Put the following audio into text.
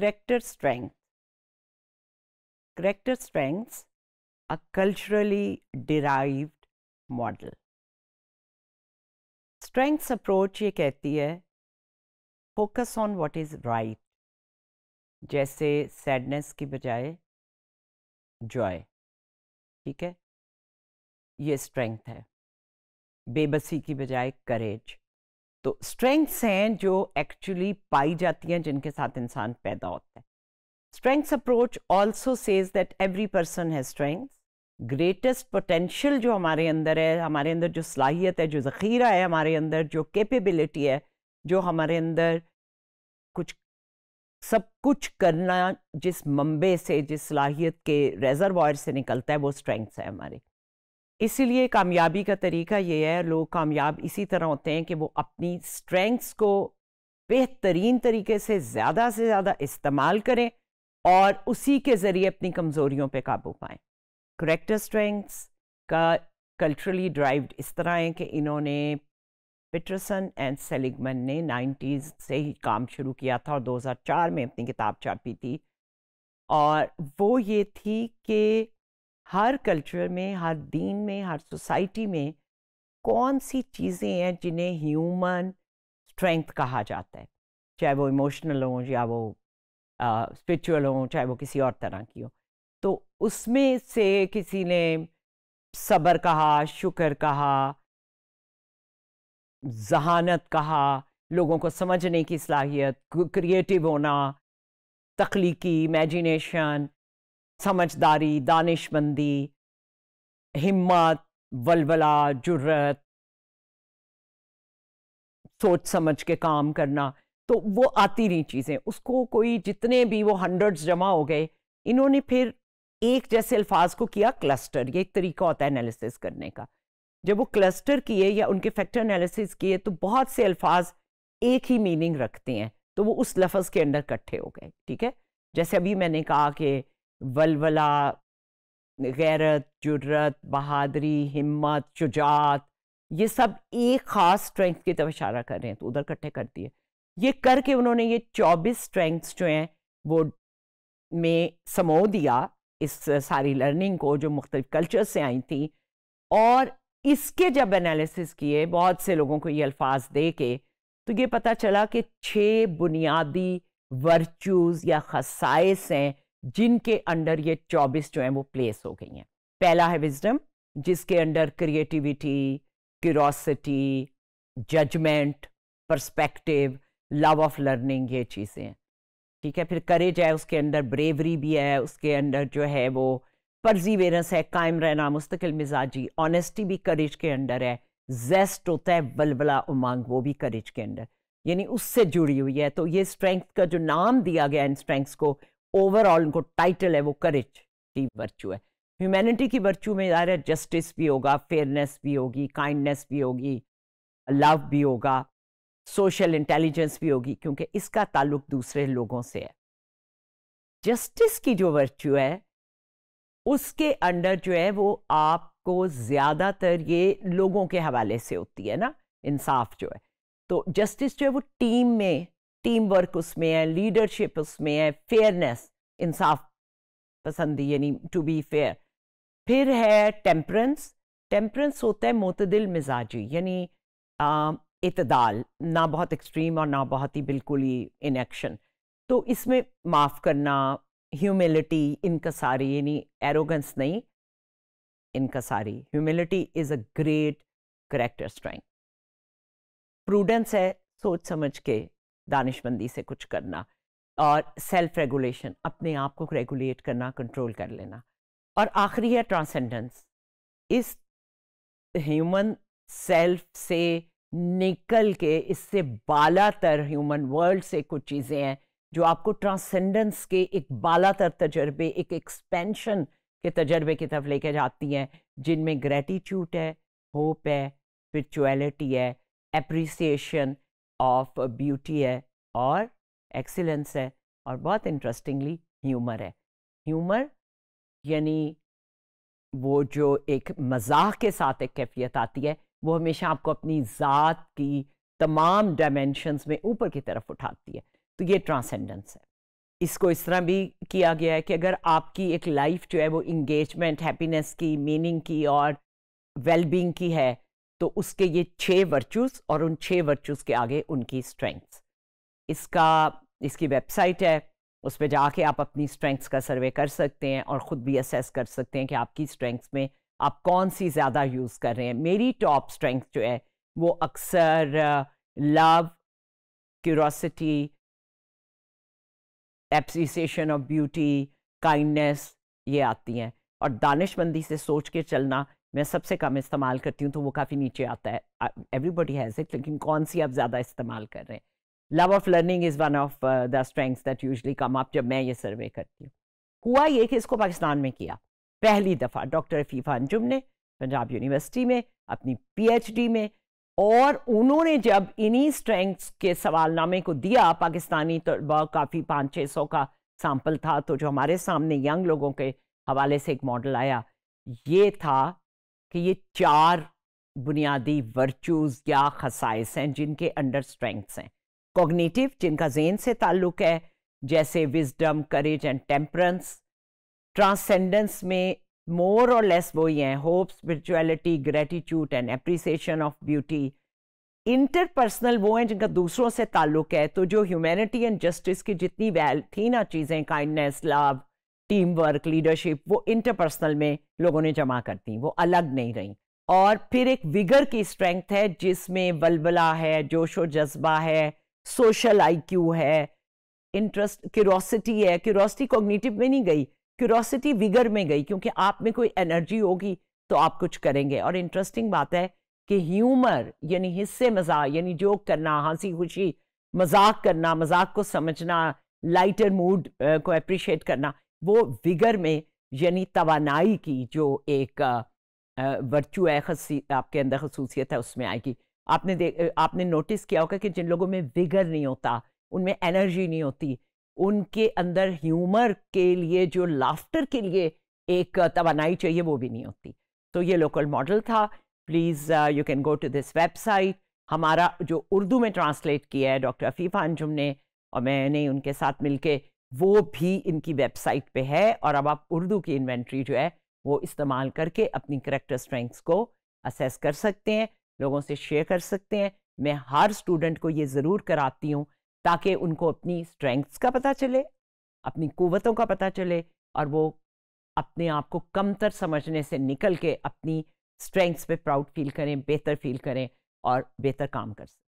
character strength. Character strengths a culturally derived model. strengths approach ye kehti hai focus on what is right jaise sadness ki bajaye joy theek hai ye strength hai बेबसी की बजाय करेज तो strengths हैं जो actually पाई जाती हैं जिनके साथ इंसान पैदा होता है strengths approach also says that every person has strength greatest potential जो हमारे अंदर है हमारे अंदर जो सलाहियत है जो ज़ख़ीरा है हमारे अंदर जो कैपेबिलिटी है जो हमारे अंदर कुछ सब कुछ करना जिस मंबे से जिस सलाहियत के रेजरवायर से निकलता है वो स्ट्रेंथ्स है हमारी इसीलिए कामयाबी का तरीका ये है लोग कामयाब इसी तरह होते हैं कि वो अपनी स्ट्रेंथ्स को बेहतरीन तरीके से ज़्यादा से ज़्यादा इस्तेमाल करें और उसी के ज़रिए अपनी कमज़ोरियों पे काबू पाएँ करेक्टर स्ट्रेंथ्स का कल्चरली ड्राइव्ड इस तरह है कि इन्होंने पिटरसन एंड सेलिगमन ने 90s से ही काम शुरू किया था और 2004 में अपनी किताब छापी थी और वो ये थी कि हर कल्चर में हर दीन में हर सोसाइटी में कौन सी चीज़ें हैं जिन्हें ह्यूमन स्ट्रेंथ कहा जाता है चाहे वो इमोशनल हों या वो स्पिरिचुअल हों चाहे वो किसी और तरह की हो तो उसमें से किसी ने सब्र कहा शुक्र कहा जहानत कहा लोगों को समझने की सलाहियत क्रिएटिव होना तख्लीकी इमेजिनेशन समझदारी दानिशमंदी हिम्मत वलवला जुर्रत सोच समझ के काम करना तो वो आती रही चीज़ें उसको कोई जितने भी वो हंड्रेड्स जमा हो गए इन्होंने फिर एक जैसे अल्फाज को किया क्लस्टर ये एक तरीका होता है एनालिसिस करने का जब वो क्लस्टर किए या उनके फैक्टर एनालिसिस किए तो बहुत से अल्फाज एक ही मीनिंग रखते हैं तो वो उस लफज के अंडर इकट्ठे हो गए ठीक है जैसे अभी मैंने कहा कि वलवला गैरत जुरत बहादरी हिम्मत शुजात ये सब एक ख़ास स्ट्रेंथ की तरफ इशारा कर रहे हैं तो उधर इकट्ठे करती है ये करके उन्होंने ये चौबीस स्ट्रेंथ्स जो हैं वो में समो दिया इस सारी लर्निंग को जो मुख्तलिफ कल्चर से आई थी और इसके जब एनालिसिस किए बहुत से लोगों को ये अल्फाज दे के तो ये पता चला कि छः बुनियादी वर्चूज़ या खसाइस हैं जिनके अंडर ये 24 जो है वो प्लेस हो गई हैं पहला है विजडम जिसके under creativity curiosity judgement perspective love of learning ये चीज़ें हैं ठीक है फिर करेज है उसके अंदर ब्रेवरी भी है उसके अंदर जो है वो परजीवेरेंस है कायम रहना मुस्तकिल मिजाजी ऑनेस्टी भी करेज के अंडर है जेस्ट होता है बलबला उमंग वो भी करेज के अंदर यानी उससे जुड़ी हुई है तो ये स्ट्रेंथ का जो नाम दिया गया इन स्ट्रेंथ्स को ओवरऑल उनको टाइटल है वो करेज की वर्चू है ह्यूमैनिटी की वर्चू में जा रहा है जस्टिस भी होगा फेयरनेस भी होगी काइंडनेस भी होगी लव भी होगा सोशल इंटेलिजेंस भी होगी क्योंकि इसका ताल्लुक दूसरे लोगों से है जस्टिस की जो वर्च्यू है उसके अंडर जो है वो आपको ज़्यादातर ये लोगों के हवाले से होती है ना इंसाफ जो है तो जस्टिस जो है वो टीम में टीम वर्क उसमें है लीडरशिप उसमें है फेयरनेस इंसाफ पसंदी यानी टू बी फेयर फिर है टेम्परेंस टेम्परेंस होता है मतदिल मिजाजी यानी इतदाल ना बहुत एक्सट्रीम और ना बहुत ही बिल्कुल ही एक्शन तो इसमें माफ़ करना ह्यूमिलिटी इनकसारी यानी एरोगेंस नहीं इनकसारी humility is a great character strength prudence है सोच समझ के दानिशमंदी से कुछ करना और सेल्फ रेगुलेशन अपने आप को रेगुलेट करना कंट्रोल कर लेना और आखिरी है ट्रांसेंडेंस इस ह्यूमन सेल्फ से निकल के इससे बालातर ह्यूमन वर्ल्ड से कुछ चीज़ें हैं जो आपको ट्रांसेंडेंस के एक बालातर तजर्बे एक एक्सपेंशन के तजर्बे की तरफ लेके जाती हैं जिनमें ग्रेटिट्यूड है होप है स्परिचुअलिटी है अप्रिसिएशन ऑफ ब्यूटी है और एक्सीलेंस है और बहुत इंटरेस्टिंगली ह्यूमर है ह्यूमर यानी वो जो एक मजाक के साथ एक कैफियत आती है वो हमेशा आपको अपनी ज़ात की तमाम डायमेंशनस में ऊपर की तरफ उठाती है तो ये ट्रांसेंडेंस है इसको इस तरह भी किया गया है कि अगर आपकी एक लाइफ जो है वो इंगेजमेंट हैप्पीनेस की मीनिंग की और वेलबींग की है तो उसके ये छः वर्चूज़ और उन छः वर्चूज़ के आगे उनकी स्ट्रेंथ्स इसका इसकी वेबसाइट है उस पर जाके आप अपनी स्ट्रेंथ्स का सर्वे कर सकते हैं और ख़ुद भी असेस कर सकते हैं कि आपकी स्ट्रेंथ्स में आप कौन सी ज़्यादा यूज़ कर रहे हैं मेरी टॉप स्ट्रेंथ जो है वो अक्सर love curiosity appreciation of beauty kindness ये आती हैं और दानिशमंदी से सोच के चलना मैं सबसे कम इस्तेमाल करती हूँ तो वो काफ़ी नीचे आता है एवरीबडी हैज़ इट लेकिन कौन सी आप ज़्यादा इस्तेमाल कर रहे हैं love of learning is one of the strengths that usually come up जब मैं ये सर्वे करती हूँ हुआ ये कि इसको पाकिस्तान में किया पहली दफ़ा डॉक्टर फीफा अंजुम ने पंजाब यूनिवर्सिटी में अपनी पीएचडी में और उन्होंने जब इन्हीं स्ट्रेंग्स के सवालनामे को दिया पाकिस्तानी तलबा काफ़ी पाँच छः सौ का सैम्पल था तो जो हमारे सामने यंग लोगों के हवाले से एक मॉडल आया ये था कि ये चार बुनियादी वर्चूज़ या खसाइस हैं जिनके अंडर स्ट्रेंथ्स हैं कॉग्निटिव जिनका जेन से ताल्लुक़ है जैसे wisdom courage and temperance transcendence में मोर और लेस वो ही हैं hope spirituality gratitude and appreciation of beauty interpersonal वो हैं जिनका दूसरों से ताल्लुक़ है तो जो ह्यूमैनिटी एंड जस्टिस की जितनी वैल थी ना चीज़ें kindness love team work leadership वो इंटरपर्सनल में लोगों ने जमा कर दी वो अलग नहीं रही और फिर एक विगर की स्ट्रेंथ है जिसमें बलबला है जोश व जज्बा है सोशल आईक्यू है इंटरेस्ट क्यूरोसिटी है क्यूरोसिटी कॉग्निटिव में नहीं गई क्यूरोसिटी विगर में गई क्योंकि आप में कोई एनर्जी होगी तो आप कुछ करेंगे और इंटरेस्टिंग बात है कि ह्यूमर यानी हिस्से मजाक यानी जोक करना हंसी खुशी मजाक करना मजाक को समझना लाइटर मूड को अप्रिशिएट करना वो विगर में यानी तोानाई की जो एक वर्चू है खसी आपके अंदर खसूसियत है उसमें आएगी आपने देख आपने नोटिस किया होगा कि जिन लोगों में विगर नहीं होता उनमें एनर्जी नहीं होती उनके अंदर ह्यूमर के लिए जो लाफ्टर के लिए एक तोानाई चाहिए वो भी नहीं होती तो ये लोकल मॉडल था please you can go to this website हमारा जो उर्दू में ट्रांसलेट किया है डॉक्टर अफीफा अंजुम ने और मैंने उनके साथ मिलके वो भी इनकी वेबसाइट पे है और अब आप उर्दू की इन्वेंट्री जो है वो इस्तेमाल करके अपनी करेक्टर स्ट्रेंथ्स को असेस कर सकते हैं लोगों से शेयर कर सकते हैं मैं हर स्टूडेंट को ये ज़रूर कराती हूँ ताकि उनको अपनी स्ट्रेंथ्स का पता चले अपनी कुवतों का पता चले और वो अपने आप को कमतर समझने से निकल के अपनी स्ट्रेंथ्स पे प्राउड फील करें बेहतर फील करें और बेहतर काम कर सकें